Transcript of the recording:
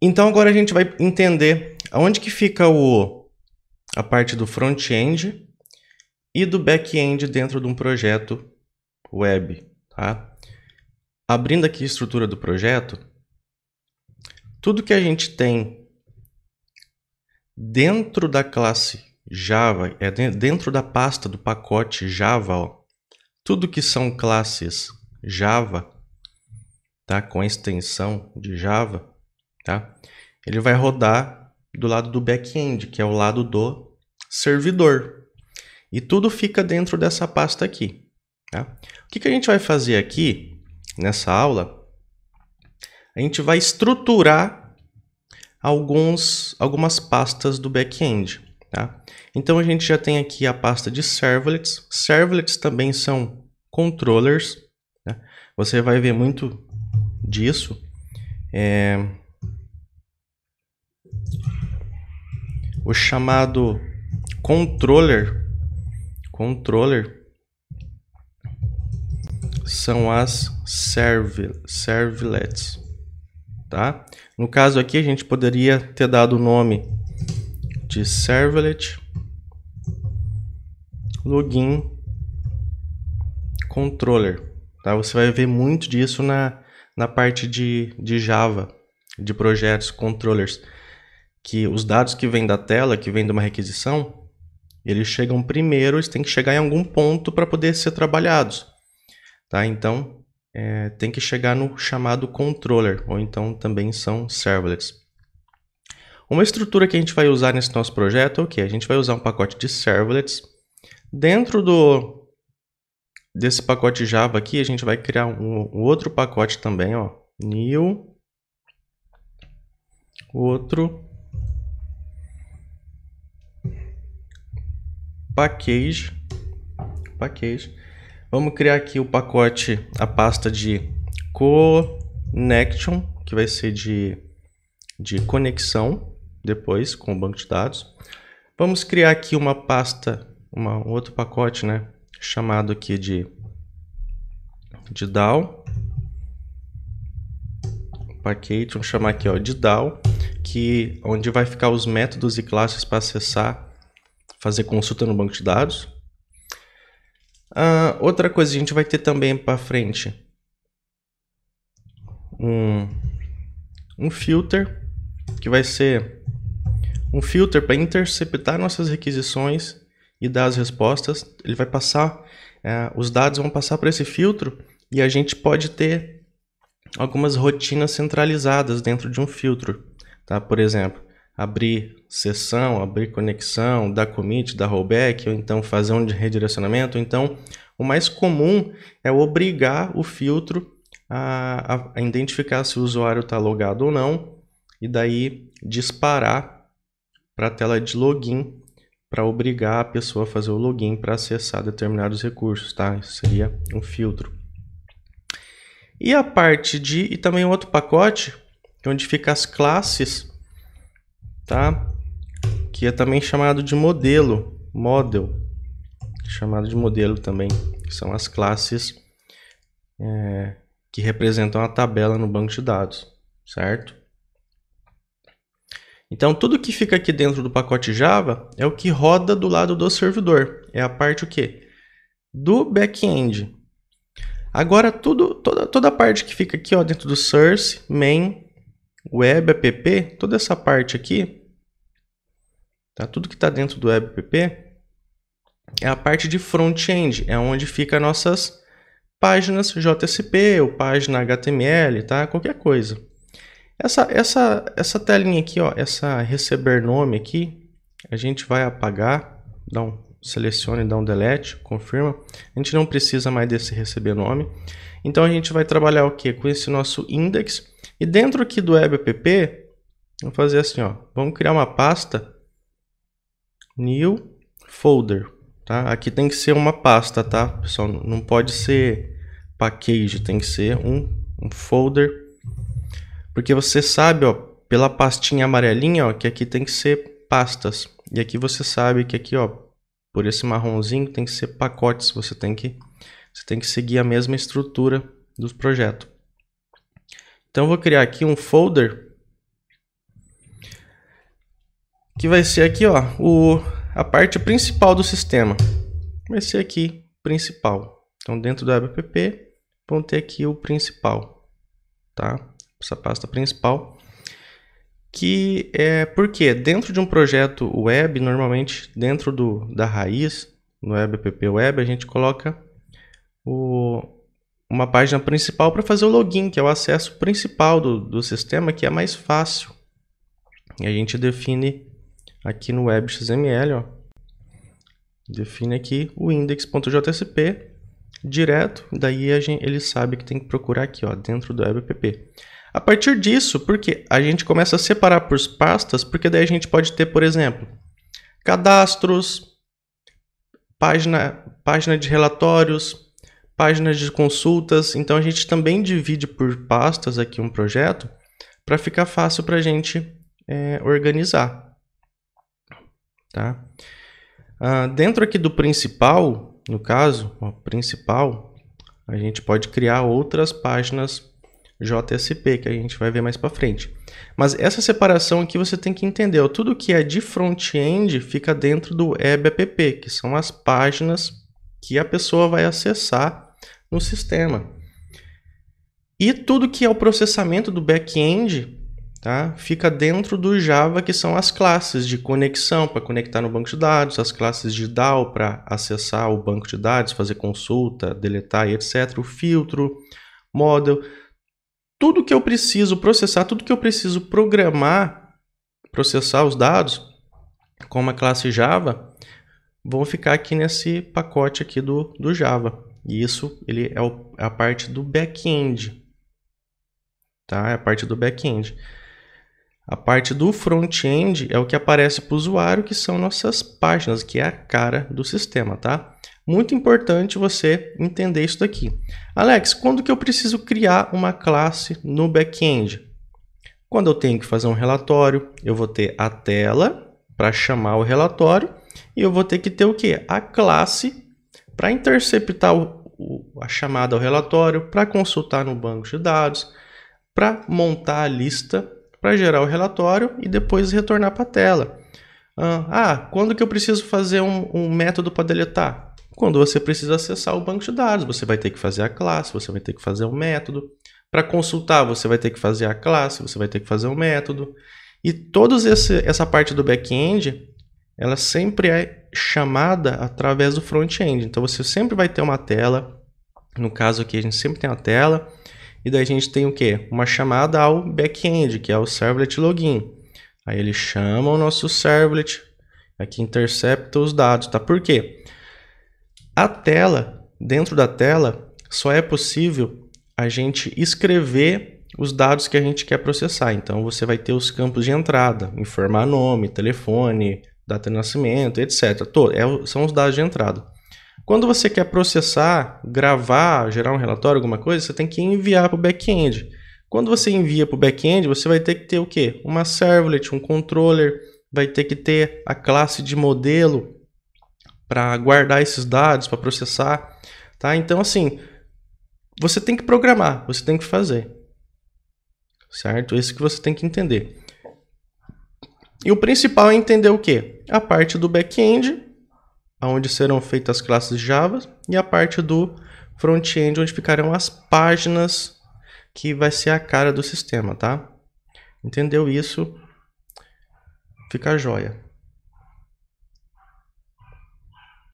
Então agora a gente vai entender aonde que fica o, a parte do front-end e do back-end dentro de um projeto web, tá? Abrindo aqui a estrutura do projeto, tudo que a gente tem dentro da classe Java, é dentro da pasta do pacote Java, ó, tudo que são classes Java, tá? com extensão de Java, tá? Ele vai rodar do lado do back-end, que é o lado do servidor. E tudo fica dentro dessa pasta aqui. Tá? O que, que a gente vai fazer aqui nessa aula? A gente vai estruturar alguns, algumas pastas do back-end. Tá? Então a gente já tem aqui a pasta de servlets. Servlets também são controllers. Né? Você vai ver muito disso. É, o chamado controller. Controller são as serve, servlets, tá? No caso aqui a gente poderia ter dado o nome de servlet login controller, tá? Você vai ver muito disso na, na parte de, de Java, de projetos controllers que os dados que vêm da tela, que vêm de uma requisição, eles chegam primeiro, eles têm que chegar em algum ponto para poder ser trabalhados. Tá? Então, é, tem que chegar no chamado controller, ou então também são servlets. Uma estrutura que a gente vai usar nesse nosso projeto é o que? A gente vai usar um pacote de servlets. Dentro do desse pacote Java aqui, a gente vai criar um, um outro pacote também, ó, new outro package. package. Vamos criar aqui o pacote, a pasta de connection, que vai ser de, de conexão depois com o banco de dados. Vamos criar aqui uma pasta, uma, um outro pacote, né? Chamado aqui de, de DAO. Package, vamos chamar aqui ó, de DAO, que, onde vai ficar os métodos e classes para acessar fazer consulta no banco de dados. Uh, outra coisa a gente vai ter também para frente um, um filter que vai ser um filter para interceptar nossas requisições e dar as respostas. Ele vai passar, é, os dados vão passar para esse filtro e a gente pode ter algumas rotinas centralizadas dentro de um filtro, tá? Por exemplo, abrir sessão, abrir conexão, dar commit, dar rollback, ou então fazer um redirecionamento. Então, o mais comum é obrigar o filtro a, a identificar se o usuário está logado ou não, e daí disparar para a tela de login para obrigar a pessoa a fazer o login para acessar determinados recursos, tá? Isso seria um filtro. E a parte de e também outro pacote é onde fica as classes tá? Que é também chamado de modelo, model, chamado de modelo também, que são as classes é, que representam a tabela no banco de dados, certo? Então, tudo que fica aqui dentro do pacote Java é o que roda do lado do servidor. É a parte o quê? Do back-end. Agora, tudo, toda, toda a parte que fica aqui ó, dentro do source, main, web app, toda essa parte aqui, tá? Tudo que está dentro do web app é a parte de front-end, é onde fica nossas páginas JSP ou página HTML, tá? Qualquer coisa. Essa, essa, essa telinha aqui, ó, essa receber nome aqui, a gente vai apagar, dá um, selecione, dá um delete, confirma. A gente não precisa mais desse receber nome. Então a gente vai trabalhar o que? Com esse nosso index e dentro aqui do app, vou fazer assim, ó. Vamos criar uma pasta new folder, tá? Aqui tem que ser uma pasta, tá, pessoal? Não pode ser package, tem que ser um, um folder. Porque você sabe, ó, pela pastinha amarelinha, ó, que aqui tem que ser pastas. E aqui você sabe que aqui, ó, por esse marronzinho tem que ser pacotes, você tem que você tem que seguir a mesma estrutura do projeto. Então eu vou criar aqui um folder que vai ser aqui, ó, o, a parte principal do sistema. Vai ser aqui principal. Então dentro do app vão ter aqui o principal, tá? Essa pasta principal que é porque dentro de um projeto web, normalmente dentro do da raiz, no app web, a gente coloca o uma página principal para fazer o login, que é o acesso principal do, do sistema, que é mais fácil. E a gente define aqui no web.xml, ó, define aqui o index.jsp direto, daí a gente, ele sabe que tem que procurar aqui ó, dentro do webpp. A partir disso, porque a gente começa a separar por pastas, porque daí a gente pode ter, por exemplo, cadastros, página, página de relatórios, páginas de consultas. Então a gente também divide por pastas aqui um projeto para ficar fácil para a gente é, organizar. Tá? Ah, dentro aqui do principal, no caso, principal, a gente pode criar outras páginas JSP que a gente vai ver mais para frente. Mas essa separação aqui você tem que entender, ó, tudo que é de front-end fica dentro do web app, que são as páginas que a pessoa vai acessar no sistema. E tudo que é o processamento do back-end tá, fica dentro do Java, que são as classes de conexão para conectar no banco de dados, as classes de DAO para acessar o banco de dados, fazer consulta, deletar etc. O filtro, model. Tudo que eu preciso processar, tudo que eu preciso programar, processar os dados com uma classe Java, vão ficar aqui nesse pacote aqui do, do Java. E isso ele é, o, é a parte do back-end. Tá? É a parte do back-end. A parte do front-end é o que aparece para o usuário, que são nossas páginas, que é a cara do sistema, tá? Muito importante você entender isso daqui. Alex, quando que eu preciso criar uma classe no back-end? Quando eu tenho que fazer um relatório, eu vou ter a tela para chamar o relatório e eu vou ter que ter o que? A classe para interceptar o, o, a chamada ao relatório, para consultar no banco de dados, para montar a lista, para gerar o relatório e depois retornar para a tela. Ah, quando que eu preciso fazer um, um método para deletar? Quando você precisa acessar o banco de dados, você vai ter que fazer a classe, você vai ter que fazer um método. Para consultar, você vai ter que fazer a classe, você vai ter que fazer um método. E toda essa parte do back-end ela sempre é chamada através do front-end. Então você sempre vai ter uma tela, no caso aqui a gente sempre tem a tela, e daí a gente tem o que? Uma chamada ao back-end, que é o servlet login. Aí ele chama o nosso servlet, aqui intercepta os dados, tá? Por quê? A tela, dentro da tela, só é possível a gente escrever os dados que a gente quer processar. Então você vai ter os campos de entrada, informar nome, telefone, data de nascimento, etc. Todo, é, são os dados de entrada. Quando você quer processar, gravar, gerar um relatório, alguma coisa, você tem que enviar para o back-end. Quando você envia para o back-end, você vai ter que ter o quê? Uma servlet, um controller, vai ter que ter a classe de modelo para guardar esses dados, para processar, tá? Então, assim, você tem que programar, você tem que fazer, certo? Isso que você tem que entender. E o principal é entender o que? A parte do back-end, onde serão feitas as classes Java, e a parte do front-end, onde ficarão as páginas que vai ser a cara do sistema, tá? Entendeu isso? Fica jóia.